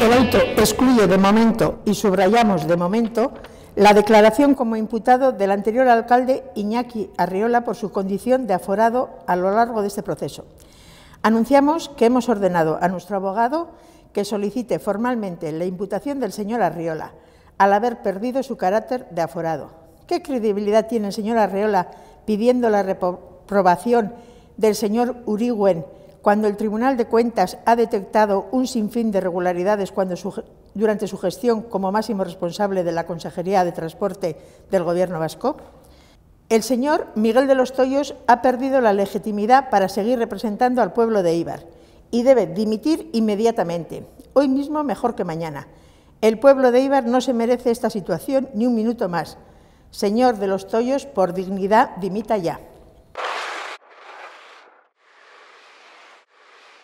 el auto excluye de momento, y subrayamos de momento, la declaración como imputado del anterior alcalde Iñaki Arriola por su condición de aforado a lo largo de este proceso. Anunciamos que hemos ordenado a nuestro abogado que solicite formalmente la imputación del señor Arriola, al haber perdido su carácter de aforado. ¿Qué credibilidad tiene el señor Arriola pidiendo la reprobación del señor Urigüen cuando el Tribunal de Cuentas ha detectado un sinfín de irregularidades durante su gestión como máximo responsable de la Consejería de Transporte del Gobierno vasco, el señor Miguel de los Toyos ha perdido la legitimidad para seguir representando al pueblo de Ibar y debe dimitir inmediatamente, hoy mismo mejor que mañana. El pueblo de Ibar no se merece esta situación ni un minuto más. Señor de los Toyos, por dignidad, dimita ya.